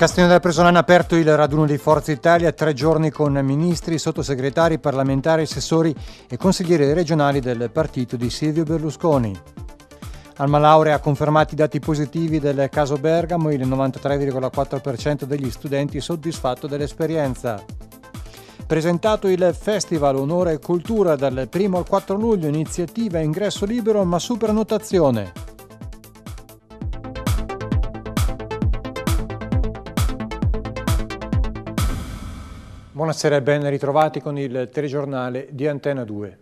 Castiglione della Presolana ha aperto il raduno di Forza Italia, tre giorni con ministri, sottosegretari, parlamentari, assessori e consiglieri regionali del partito di Silvio Berlusconi. Alma Laurea ha confermato i dati positivi del caso Bergamo, il 93,4% degli studenti soddisfatto dell'esperienza. Presentato il Festival Onore e Cultura dal 1 al 4 luglio, iniziativa ingresso libero ma su Buonasera e ben ritrovati con il telegiornale di Antena 2.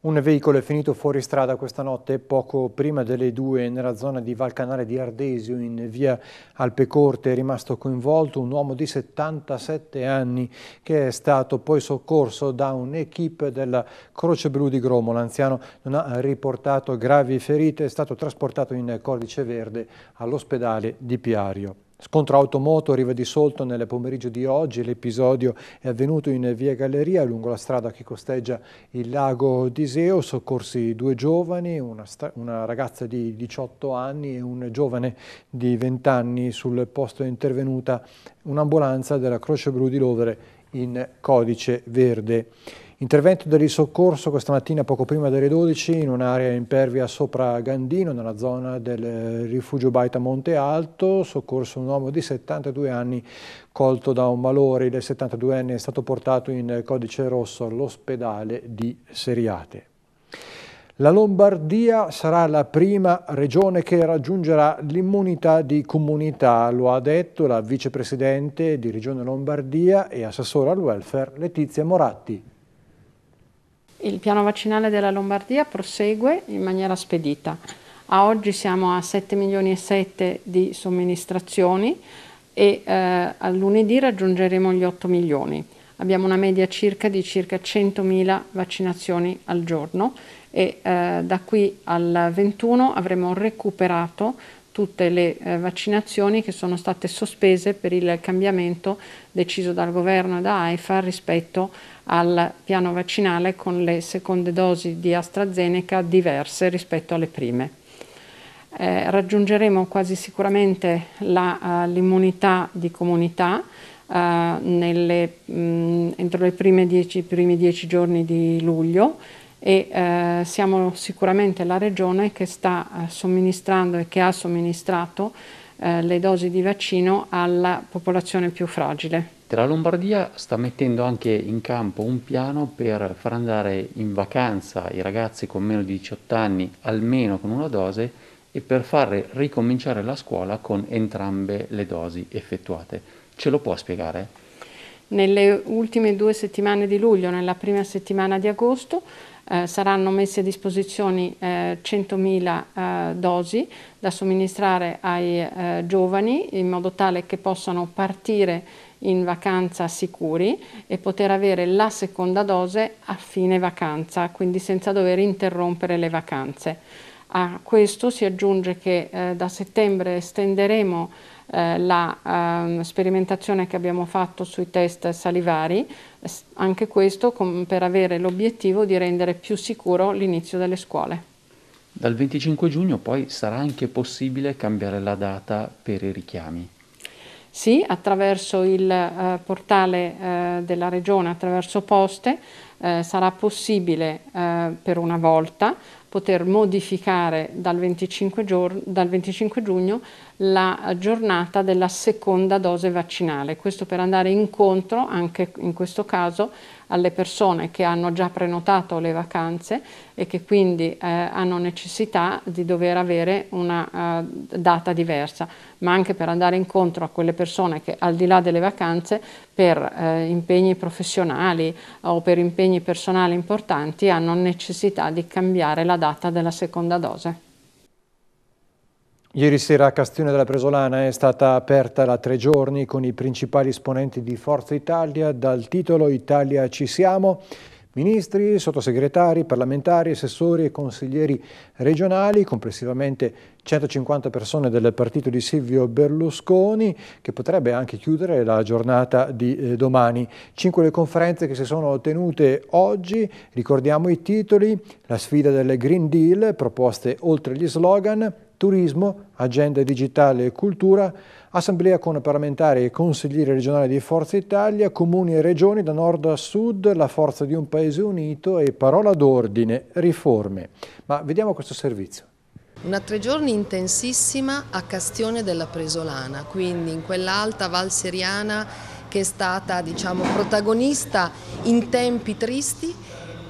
Un veicolo è finito fuori strada questa notte poco prima delle 2 nella zona di Valcanale di Ardesio in via Alpecorte è rimasto coinvolto un uomo di 77 anni che è stato poi soccorso da un'equipe della Croce Blu di Gromo. L'anziano non ha riportato gravi ferite, è stato trasportato in codice verde all'ospedale di Piario. Scontro automoto Riva di Solto nel pomeriggio di oggi, l'episodio è avvenuto in via Galleria lungo la strada che costeggia il lago d'Iseo, soccorsi due giovani, una, una, ragazza di 18 anni e un giovane di 20 anni, sul posto è intervenuta un'ambulanza della Croce Blu di Lovere in codice verde. Intervento del soccorso questa mattina poco prima delle 12 in un'area impervia sopra Gandino, nella zona del rifugio Baita Monte Alto, soccorso un uomo di 72 anni colto da un malore. Il 72enne è stato portato in codice rosso all'ospedale di Seriate. La Lombardia sarà la prima regione che raggiungerà l'immunità di comunità, lo ha detto la vicepresidente di Regione Lombardia e assessora al welfare Letizia Moratti. Il piano vaccinale della Lombardia prosegue in maniera spedita. A oggi siamo a 7 milioni e 7 di somministrazioni e eh, a lunedì raggiungeremo gli 8 milioni. Abbiamo una media circa di circa 100.000 vaccinazioni al giorno e eh, da qui al 21 avremo recuperato tutte le eh, vaccinazioni che sono state sospese per il cambiamento deciso dal governo e da AIFA rispetto al piano vaccinale con le seconde dosi di AstraZeneca diverse rispetto alle prime. Eh, raggiungeremo quasi sicuramente eh, l'immunità uh, di comunità uh, nelle, mh, mm, entro i primi dieci giorni di luglio, e eh, siamo sicuramente la regione che sta eh, somministrando e che ha somministrato eh, le dosi di vaccino alla popolazione più fragile. La Lombardia sta mettendo anche in campo un piano per far andare in vacanza i ragazzi con meno di 18 anni almeno con una dose e per far ricominciare la scuola con entrambe le dosi effettuate. Ce lo può spiegare? Nelle ultime due settimane di luglio, nella prima settimana di agosto, eh, saranno messe a disposizione eh, 100.000 eh, dosi da somministrare ai eh, giovani in modo tale che possano partire in vacanza sicuri e poter avere la seconda dose a fine vacanza, quindi senza dover interrompere le vacanze. A questo si aggiunge che da settembre estenderemo eh, la ehm, sperimentazione che abbiamo fatto sui test salivari, anche questo con, per avere l'obiettivo di rendere più sicuro l'inizio delle scuole. Dal 25 giugno poi sarà anche possibile cambiare la data per i richiami. Sì, attraverso il eh, portale eh, della Regione, attraverso Poste, eh, sarà possibile eh, per una volta poter modificare dal 25, dal 25 giugno la giornata della seconda dose vaccinale, questo per andare incontro anche in questo caso alle persone che hanno già prenotato le vacanze e che quindi eh, hanno necessità di dover avere una uh, data diversa, ma anche per andare incontro a quelle persone che al di là delle vacanze per eh, impegni professionali eh, o per impegni personali importanti hanno necessità di cambiare la data della seconda dose. Ieri sera a Castione della Presolana è stata aperta la tre giorni con i principali esponenti di Forza Italia dal titolo Italia ci siamo. Ministri, sottosegretari, parlamentari, assessori e consiglieri regionali, complessivamente 150 persone del partito di Silvio Berlusconi, che potrebbe anche chiudere la giornata di eh, domani. Cinque le conferenze che si sono tenute oggi, ricordiamo i titoli, la sfida del Green Deal, proposte oltre gli slogan, turismo, agenda digitale e cultura, assemblea con parlamentari e consiglieri regionali di Forza Italia, comuni e regioni da nord a sud, la forza di un paese unito e parola d'ordine, riforme. Ma vediamo questo servizio. Una tre giorni intensissima a Castione della Presolana, quindi in quell'alta Val Seriana che è stata diciamo, protagonista in tempi tristi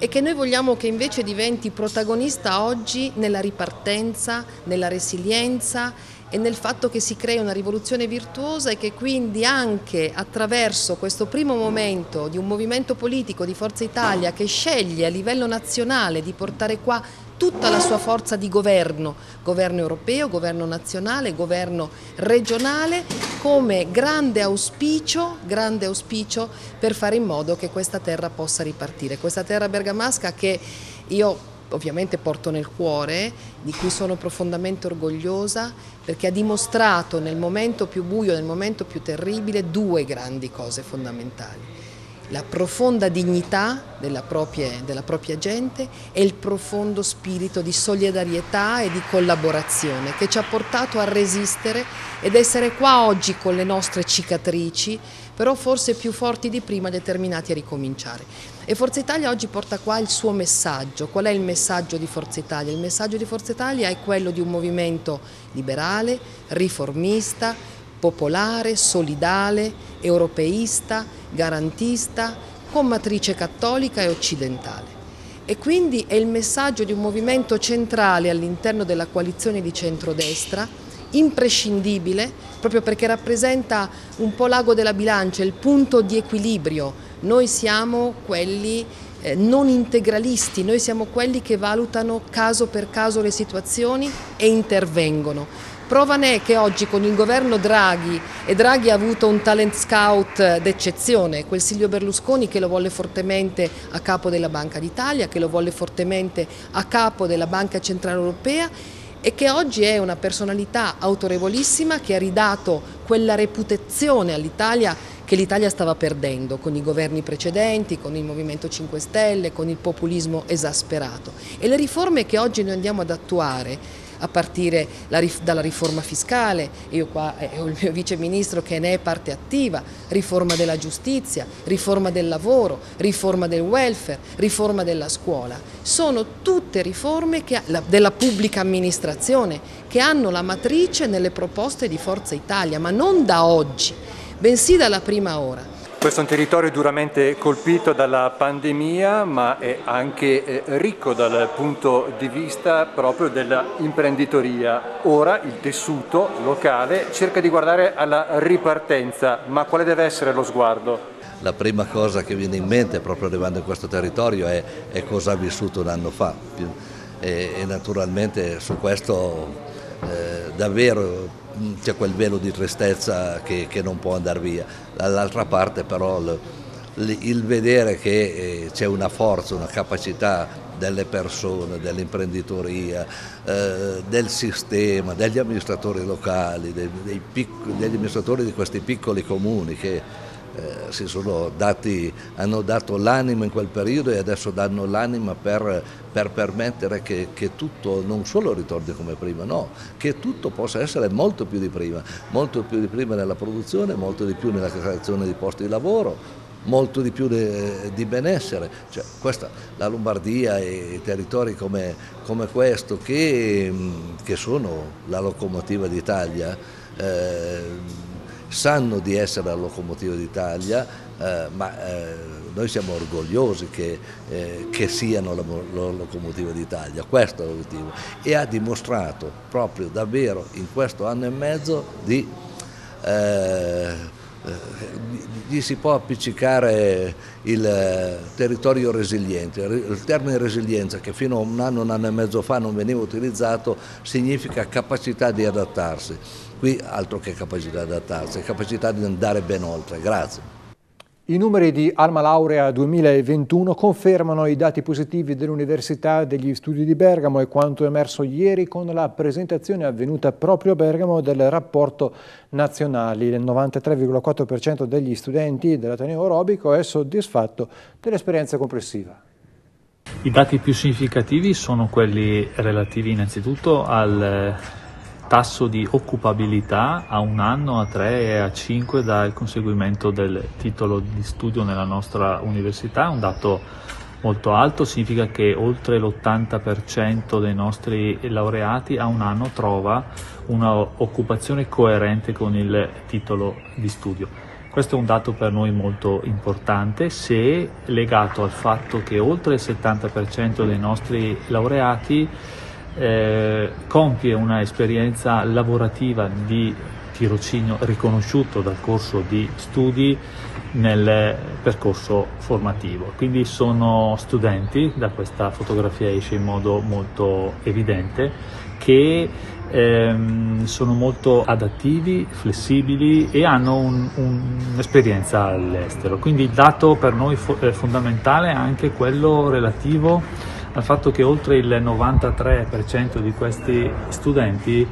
e che noi vogliamo che invece diventi protagonista oggi nella ripartenza, nella resilienza e nel fatto che si crei una rivoluzione virtuosa e che quindi anche attraverso questo primo momento di un movimento politico di Forza Italia che sceglie a livello nazionale di portare qua tutta la sua forza di governo, governo europeo, governo nazionale, governo regionale, come grande auspicio, grande auspicio per fare in modo che questa terra possa ripartire. Questa terra bergamasca che io ovviamente porto nel cuore, di cui sono profondamente orgogliosa perché ha dimostrato nel momento più buio, nel momento più terribile, due grandi cose fondamentali la profonda dignità della propria, della propria, gente e il profondo spirito di solidarietà e di collaborazione che ci ha portato a resistere ed essere qua oggi con le nostre cicatrici, però forse più forti di prima, determinati a ricominciare. E Forza Italia oggi porta qua il suo messaggio. Qual è il messaggio di Forza Italia? Il messaggio di Forza Italia è quello di un movimento liberale, riformista, popolare, solidale, europeista, garantista, con matrice cattolica e occidentale. E quindi è il messaggio di un movimento centrale all'interno della coalizione di centrodestra, imprescindibile, proprio perché rappresenta un po' l'ago della bilancia, il punto di equilibrio. Noi siamo quelli eh, non integralisti, noi siamo quelli che valutano caso per caso le situazioni e intervengono. Prova ne è che oggi con il governo Draghi, e Draghi ha avuto un talent scout d'eccezione, quel Silvio Berlusconi che lo volle fortemente a capo della Banca d'Italia, che lo volle fortemente a capo della Banca Centrale Europea e che oggi è una personalità autorevolissima che ha ridato quella reputazione all'Italia che l'Italia stava perdendo con i governi precedenti, con il Movimento 5 Stelle, con il populismo esasperato. E le riforme che oggi noi andiamo ad attuare a partire dalla riforma fiscale, io qua eh, ho il mio viceministro che ne è parte attiva, riforma della giustizia, riforma del lavoro, riforma del welfare, riforma della scuola. Sono tutte riforme che, della pubblica amministrazione che hanno la matrice nelle proposte di Forza Italia, ma non da oggi, bensì dalla prima ora. Questo è un territorio duramente colpito dalla pandemia ma è anche eh, ricco dal punto di vista proprio dell'imprenditoria. Ora il tessuto locale cerca di guardare alla ripartenza, ma quale deve essere lo sguardo? La prima cosa che viene in mente proprio arrivando in questo territorio è, è cosa ha vissuto un anno fa e, e naturalmente su questo eh, davvero c'è quel velo di tristezza che, che non può andare via. Dall'altra parte però il vedere che eh, c'è una forza, una capacità delle persone, dell'imprenditoria, eh, del sistema, degli amministratori locali, dei, dei piccoli, degli amministratori di questi piccoli comuni che eh, dati, hanno dato l'anima in quel periodo e adesso danno l'anima per, per permettere che, che, tutto non solo ritorni come prima, no, che tutto possa essere molto più di prima, molto più di prima nella produzione, molto di più nella creazione di posti di lavoro, molto di più de, di benessere. Cioè, questa, la Lombardia e territori come, come questo che, che, sono la locomotiva d'Italia. Eh, sanno di essere la locomotiva d'Italia, eh, ma eh, noi siamo orgogliosi che, eh, che siano la, la locomotiva d'Italia, questo è l'obiettivo. E ha dimostrato proprio davvero in questo anno e mezzo di eh, eh, gli si può appiccicare il eh, territorio resiliente. Il termine resilienza, che fino a un anno, un anno e mezzo fa non veniva utilizzato, significa capacità di adattarsi. Qui altro che capacità di adattarsi, capacità di andare ben oltre. Grazie. I numeri di Alma Laurea 2021 confermano i dati positivi dell'Università degli Studi di Bergamo e quanto emerso ieri con la presentazione avvenuta proprio a Bergamo del rapporto nazionale. Il 93,4% degli studenti dell'Ateneo Aerobico è soddisfatto dell'esperienza complessiva. I dati più significativi sono quelli relativi innanzitutto al eh, tasso di occupabilità a un anno, a tre e a cinque dal conseguimento del titolo di studio nella nostra università, è un dato molto alto, significa che oltre l'80% dei nostri laureati a un anno trova un'occupazione coerente con il titolo di studio. Questo è un dato per noi molto importante se legato al fatto che oltre il 70% dei nostri laureati eh, compie un'esperienza lavorativa di tirocinio riconosciuto dal corso di studi nel percorso formativo. Quindi sono studenti, da questa fotografia esce in modo molto evidente, che ehm, sono molto adattivi, flessibili e hanno un, un, un'esperienza all'estero. Quindi il dato per noi fo- fondamentale è anche quello relativo al fatto che oltre il 93% di questi studenti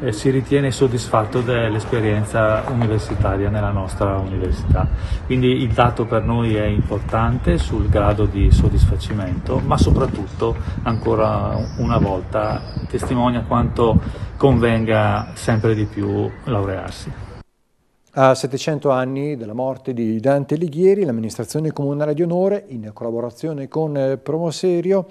eh, si ritiene soddisfatto dell'esperienza universitaria nella nostra università. Quindi il dato per noi è importante sul grado di soddisfacimento, ma soprattutto ancora una volta testimonia quanto convenga sempre di più laurearsi. A 700 anni della morte di Dante Alighieri, l'amministrazione comunale di onore, in collaborazione con eh, Promoserio,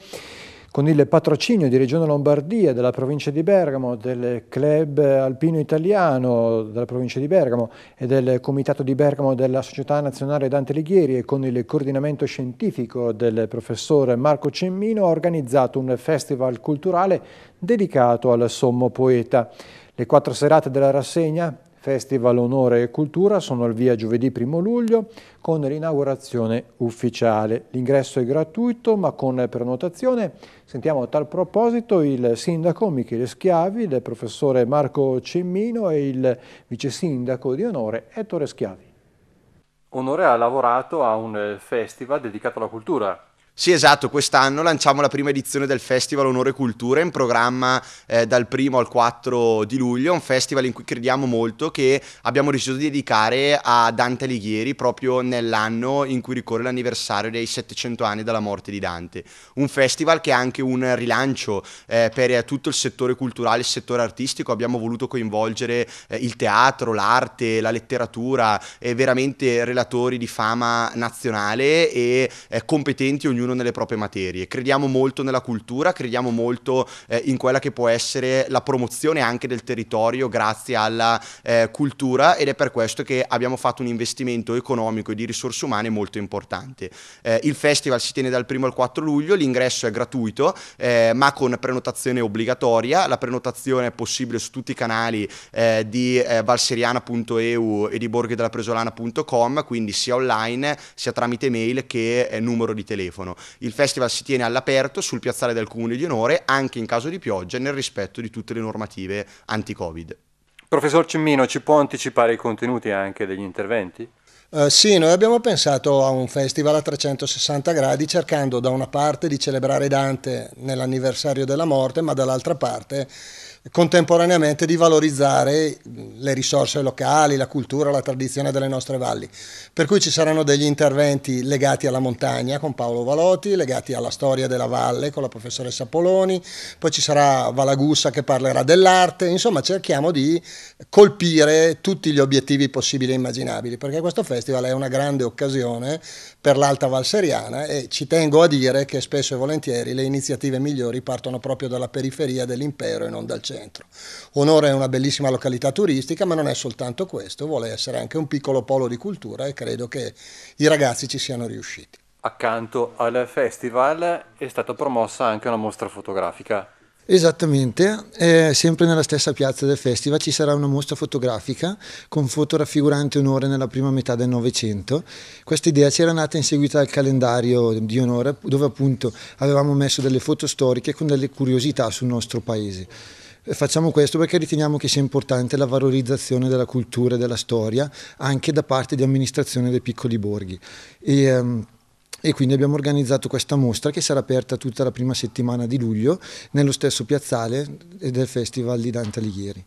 con il patrocinio di Regione Lombardia, della provincia di Bergamo, del Club Alpino Italiano della provincia di Bergamo e del Comitato di Bergamo della Società Nazionale Dante Alighieri e con il coordinamento scientifico del professore Marco Cemmino ha organizzato un festival culturale dedicato al sommo poeta. Le quattro serate della rassegna Festival Onore e Cultura sono al via giovedì 1 luglio con l'inaugurazione ufficiale. L'ingresso è gratuito ma con prenotazione. Sentiamo a tal proposito il sindaco Michele Schiavi, il professore Marco Cemmino e il vice sindaco di Onore Ettore Schiavi. Onore ha lavorato a un festival dedicato alla cultura sì, esatto, quest'anno lanciamo la prima edizione del Festival Onore Cultura in programma eh, dal 1 al 4 di luglio, un festival in cui crediamo molto che abbiamo deciso di dedicare a Dante Alighieri proprio nell'anno in cui ricorre l'anniversario dei 700 anni dalla morte di Dante. Un festival che è anche un rilancio eh, per tutto il settore culturale, il settore artistico, abbiamo voluto coinvolgere eh, il teatro, l'arte, la letteratura, eh, veramente relatori di fama nazionale e eh, competenti ognuno ognuno nelle proprie materie. Crediamo molto nella cultura, crediamo molto eh, in quella che può essere la promozione anche del territorio grazie alla eh, cultura ed è per questo che abbiamo fatto un investimento economico e di risorse umane molto importante. Eh, il festival si tiene dal 1 al 4 luglio, l'ingresso è gratuito eh, ma con prenotazione obbligatoria, la prenotazione è possibile su tutti i canali eh, di eh, valseriana.eu e di borghedellapresolana.com, quindi sia online sia tramite mail che numero di telefono. 2021. Il festival si tiene all'aperto sul piazzale del Comune di Onore, anche in caso di pioggia, nel rispetto di tutte le normative anti-Covid. Professor Cimmino, ci può anticipare i contenuti anche degli interventi? Uh, sì, noi abbiamo pensato a un festival a 360 gradi cercando da una parte di celebrare Dante nell'anniversario della morte, ma dall'altra parte contemporaneamente di valorizzare le risorse locali, la cultura, la tradizione delle nostre valli. Per cui ci saranno degli interventi legati alla montagna con Paolo Valoti, legati alla storia della valle con la professoressa Poloni, poi ci sarà Valagussa che parlerà dell'arte, insomma cerchiamo di colpire tutti gli obiettivi possibili e immaginabili, perché questo festival è una grande occasione per l'Alta Valseriana e ci tengo a dire che spesso e volentieri le iniziative migliori partono proprio dalla periferia dell'impero e non dal centro. Onore è una bellissima località turistica, ma non è soltanto questo, vuole essere anche un piccolo polo di cultura e credo che i ragazzi ci siano riusciti. Accanto al festival è stata promossa anche una mostra fotografica. Esattamente, eh, sempre nella stessa piazza del festival ci sarà una mostra fotografica con foto raffiguranti onore nella prima metà del Novecento. Questa idea c'era nata in seguito al calendario di onore dove appunto avevamo messo delle foto storiche con delle curiosità sul nostro paese. Eh, facciamo questo perché riteniamo che sia importante la valorizzazione della cultura e della storia anche da parte di amministrazione dei piccoli borghi. E, ehm, e quindi abbiamo organizzato questa mostra che sarà aperta tutta la prima settimana di luglio nello stesso piazzale del Festival di Dante Alighieri.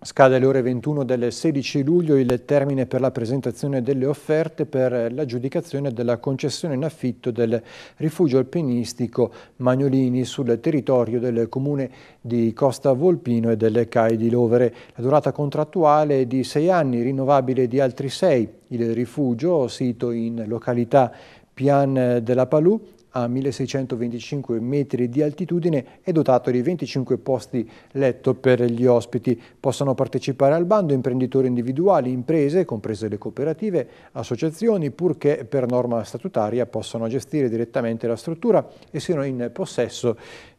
Scade alle ore 21 del 16 luglio il termine per la presentazione delle offerte per l'aggiudicazione della concessione in affitto del rifugio alpinistico Magnolini sul territorio del comune di Costa Volpino e delle CAI di Lovere. La durata contrattuale è di sei anni, rinnovabile di altri sei. Il rifugio, sito in località Pian della Palù a 1625 metri di altitudine è dotato di 25 posti letto per gli ospiti. Possono partecipare al bando imprenditori individuali, imprese, comprese le cooperative, associazioni, purché per norma statutaria possano gestire direttamente la struttura e siano in possesso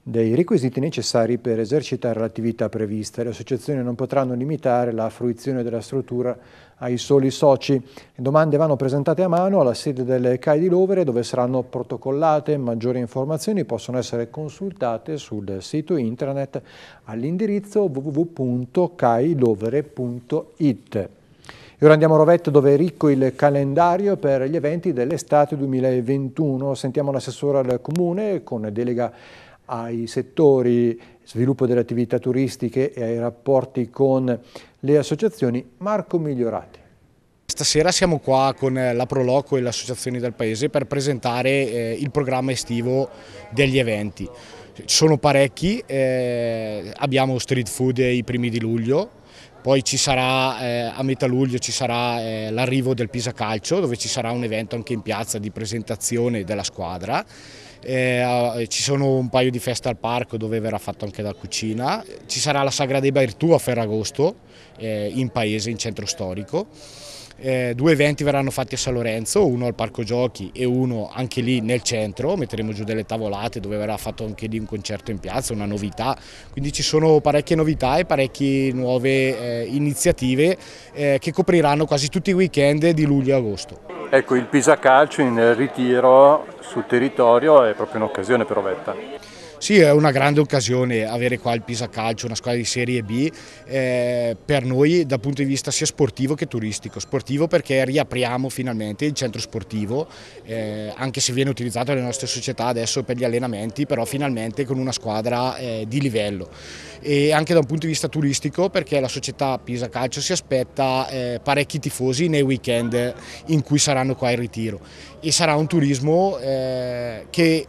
dei requisiti necessari per esercitare l'attività prevista. Le associazioni non potranno limitare la fruizione della struttura ai soli soci. Le domande vanno presentate a mano alla sede del CAI di Lovere dove saranno protocollate. Maggiori informazioni possono essere consultate sul sito internet all'indirizzo www.cailovere.it. E ora andiamo a Rovetto dove è ricco il calendario per gli eventi dell'estate 2021. Sentiamo l'assessore al comune con delega ai settori sviluppo delle attività turistiche e ai rapporti con le associazioni, Marco Migliorati. Stasera siamo qua con la Proloco e le associazioni del paese per presentare eh, il programma estivo degli eventi. Sono parecchi, eh, abbiamo street food i primi di luglio, poi sarà, eh, a metà luglio ci sarà eh, l'arrivo del Pisa Calcio dove ci sarà un evento anche in piazza di presentazione della squadra eh, eh, ci sono un paio di feste al parco dove verrà fatto anche la cucina, ci sarà la Sagra dei Bertù a Ferragosto eh, in paese, in centro storico. Eh, due eventi verranno fatti a San Lorenzo, uno al parco giochi e uno anche lì nel centro, metteremo giù delle tavolate dove verrà fatto anche lì un concerto in piazza, una novità, quindi ci sono parecchie novità e parecchie nuove eh, iniziative eh, che copriranno quasi tutti i weekend di luglio e agosto. Ecco, il Pisa Calcio nel ritiro sul territorio è proprio un'occasione per Ovetta. Sì, è una grande occasione avere qua il Pisa Calcio, una squadra di Serie B, eh, per noi dal punto di vista sia sportivo che turistico. Sportivo perché riapriamo finalmente il centro sportivo, eh, anche se viene utilizzato dalle nostre società adesso per gli allenamenti, però finalmente con una squadra eh, di livello. E anche da un punto di vista turistico perché la società Pisa Calcio si aspetta eh, parecchi tifosi nei weekend in cui saranno qua in ritiro e sarà un turismo eh, che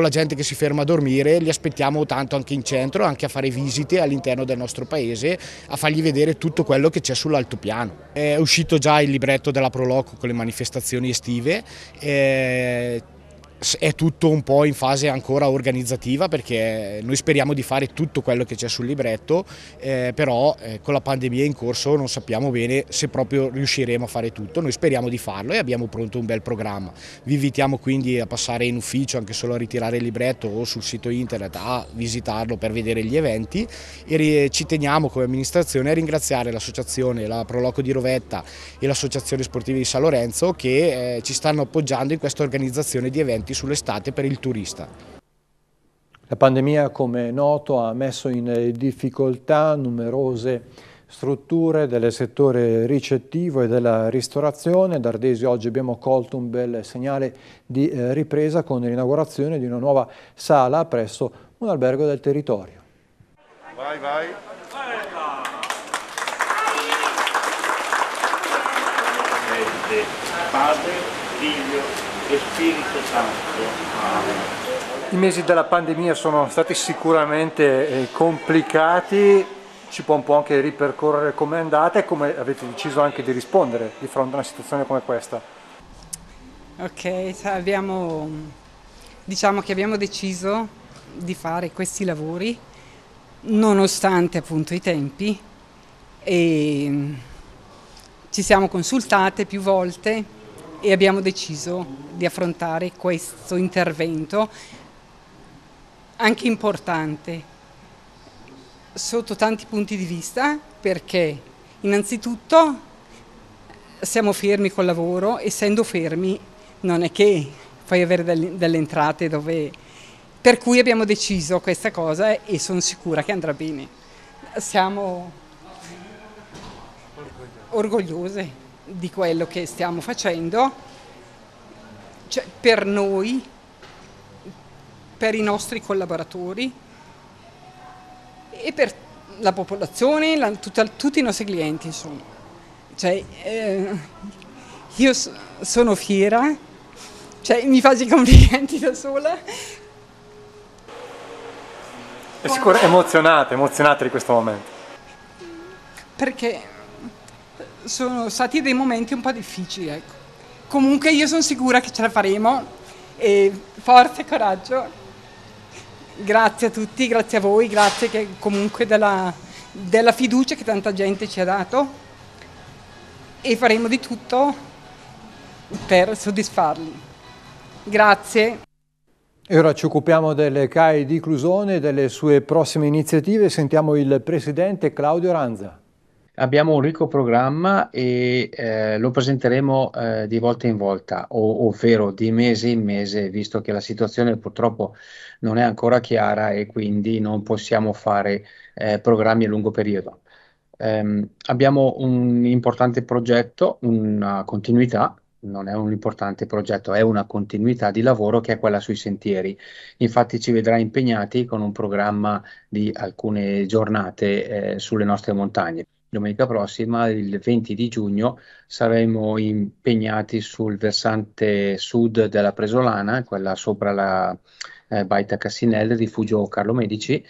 con la gente che si ferma a dormire, li aspettiamo tanto anche in centro, anche a fare visite all'interno del nostro paese, a fargli vedere tutto quello che c'è sull'altopiano. È uscito già il libretto della Proloco con le manifestazioni estive, eh, è tutto un po' in fase ancora organizzativa perché noi speriamo di fare tutto quello che c'è sul libretto, eh, però eh, con la pandemia in corso non sappiamo bene se proprio riusciremo a fare tutto, noi speriamo di farlo e abbiamo pronto un bel programma. Vi invitiamo quindi a passare in ufficio anche solo a ritirare il libretto o sul sito internet a visitarlo per vedere gli eventi e ci teniamo come amministrazione a ringraziare l'associazione, la Proloco di Rovetta e l'associazione sportiva di San Lorenzo che eh, ci stanno appoggiando in questa organizzazione di eventi effetti sull'estate per il turista. La pandemia, come è noto, ha messo in difficoltà numerose strutture del settore ricettivo e della ristorazione. D'Ardesi oggi abbiamo colto un bel segnale di eh, ripresa con l'inaugurazione di una nuova sala presso un albergo del territorio. Vai, vai. Padre, figlio, e Spirito Santo. I mesi della pandemia sono stati sicuramente eh, complicati, ci può un po' anche ripercorrere come è andata e come avete deciso anche di rispondere di fronte a una situazione come questa. Ok, abbiamo, diciamo che abbiamo deciso di fare questi lavori nonostante appunto i tempi e mm, ci siamo consultate più volte e abbiamo deciso di affrontare questo intervento anche importante sotto tanti punti di vista perché innanzitutto siamo fermi col lavoro, essendo fermi non è che puoi avere delle entrate dove... Per cui abbiamo deciso questa cosa e sono sicura che andrà bene. Siamo orgogliose di quello che stiamo facendo, cioè per noi, per i nostri collaboratori e per la popolazione, la, tutta, tutti i nostri clienti. Insomma. Cioè, eh, io so, sono fiera, cioè, mi faccio i complimenti da sola. È sicura, emozionata, emozionata di questo momento. Perché sono stati dei momenti un po' difficili. Ecco. Comunque io sono sicura che ce la faremo e forza e coraggio. Grazie a tutti, grazie a voi, grazie che, comunque della, della fiducia che tanta gente ci ha dato e faremo di tutto per soddisfarli. Grazie. E ora ci occupiamo delle CAI di Clusone e delle sue prossime iniziative. Sentiamo il presidente Claudio Ranza abbiamo un ricco programma e eh, lo presenteremo eh, di volta in volta, ov- ovvero di mese in mese, visto che la situazione purtroppo non è ancora chiara e quindi non possiamo fare eh, programmi a lungo periodo. Ehm, abbiamo un importante progetto, una continuità non è un importante progetto, è una continuità di lavoro che è quella sui sentieri. Infatti ci vedrà impegnati con un programma di alcune giornate eh, sulle nostre montagne domenica prossima, il 20 di giugno, saremo impegnati sul versante sud della Presolana, quella sopra la eh, Baita Cassinelle, rifugio Carlo Medici,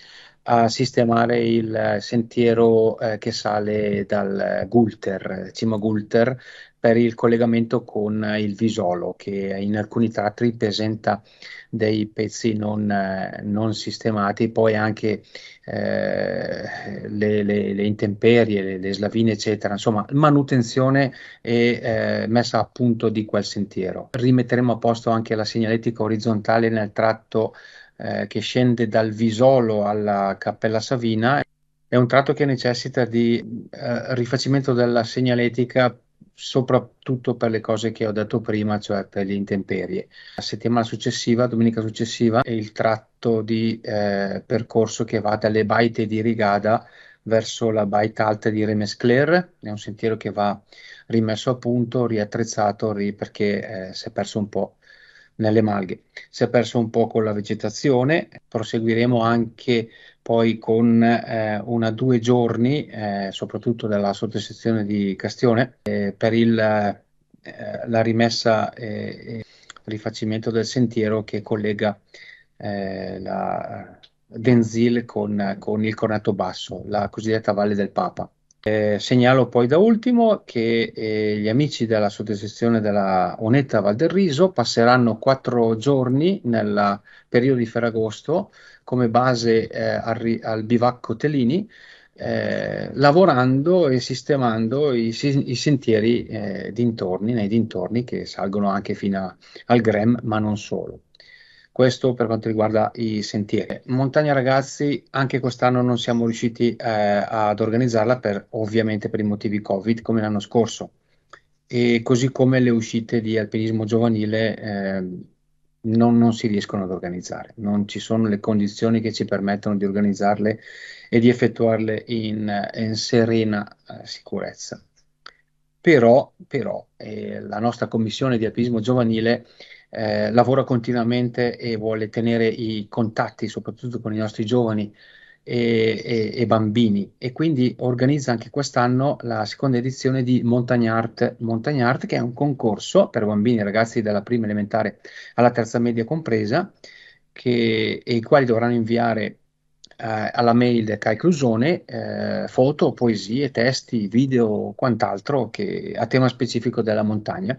a sistemare il sentiero eh, che sale dal Gulter, Cima Gulter, per il collegamento con eh, il visolo che in alcuni tratti presenta dei pezzi non, eh, non sistemati, poi anche eh, le, le, le, intemperie, le, le, slavine eccetera, insomma manutenzione e eh, messa a punto di quel sentiero. Rimetteremo a posto anche la segnaletica orizzontale nel tratto eh, che scende dal visolo alla Cappella Savina. È un tratto che necessita di eh, rifacimento della segnaletica soprattutto per le cose che ho detto prima, cioè per le intemperie. La settimana successiva, domenica successiva, è il tratto di eh, percorso che va dalle baite di Rigada verso la baita alta di Remescler, è un sentiero che va rimesso a punto, riattrezzato perché eh, si è perso un po' nelle malghe. Si è perso un po' con la vegetazione, proseguiremo anche poi con eh, una due giorni, eh, soprattutto della sottosezione di Castione, eh, per il, eh, la rimessa e rifacimento del sentiero che collega eh, la Denzil con, con il Cornato Basso, la cosiddetta Valle del Papa. Eh, segnalo poi da ultimo che eh, gli amici della sottosezione della Onetta Valderriso passeranno quattro giorni nel periodo di Ferragosto come base eh, al, al, bivacco Telini, eh, lavorando e sistemando i, i sentieri eh, dintorni, nei dintorni che salgono anche fino a, al Grem, ma non solo. Questo per quanto riguarda i sentieri. Montagna Ragazzi, anche quest'anno non siamo riusciti eh, ad organizzarla per, ovviamente per i motivi Covid come l'anno scorso. E così come le uscite di alpinismo giovanile eh, non, non, si riescono ad organizzare, non ci sono le condizioni che ci permettono di organizzarle e di effettuarle in, in serena eh, sicurezza. Però, però eh, la nostra commissione di alpinismo giovanile eh, lavora continuamente e vuole tenere i contatti soprattutto con i nostri giovani e, e, e, bambini e quindi organizza anche quest'anno la seconda edizione di Montagnart, Montagnart che è un concorso per bambini e ragazzi dalla prima elementare alla terza media compresa che, e i quali dovranno inviare eh, alla mail di Kai Clusone eh, foto, poesie, testi, video, quant'altro che, a tema specifico della montagna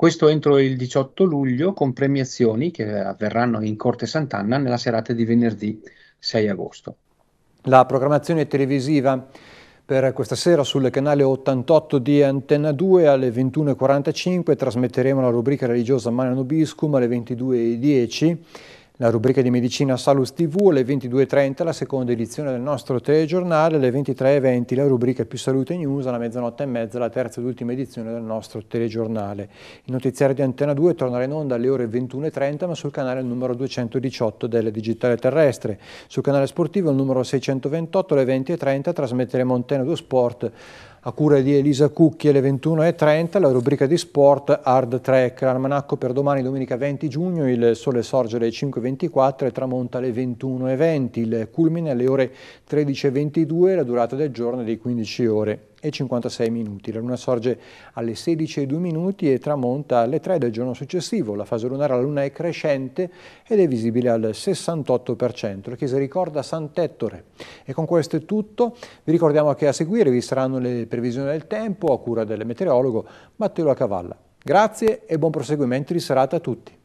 questo entro il 18 luglio con premiazioni che avverranno in Corte Sant'Anna nella serata di venerdì 6 agosto. La programmazione televisiva per questa sera sul canale 88 di Antenna 2 alle 21.45 trasmetteremo la rubrica religiosa Manano Biscum alle 22.10 la rubrica di medicina Salus TV alle 22.30, la seconda edizione del nostro telegiornale, alle 23.20 la rubrica più salute news, alla mezzanotte e mezza la terza ed ultima edizione del nostro telegiornale. Il notiziario di Antena 2 tornerà in onda alle ore 21.30 ma sul canale numero 218 del Digitale Terrestre. Sul canale sportivo il numero 628 alle 20.30 trasmetteremo Antena 2 Sport a cura di Elisa Cucchi alle 21.30, la rubrica di sport Hard Track, l'almanacco per domani domenica 20 giugno, il sole sorge alle 5.24 e tramonta alle 21.20, il culmine alle ore 13.22, e la durata del giorno è di 15 ore e 56 minuti. La luna sorge alle 16 e 2 minuti e tramonta alle 3 del giorno successivo. La fase lunare alla luna è crescente ed è visibile al 68%. La chiesa ricorda Sant'Ettore. E con questo è tutto. Vi ricordiamo che a seguire vi saranno le previsioni del tempo a cura del meteorologo Matteo Cavalla. Grazie e buon proseguimento di serata a tutti.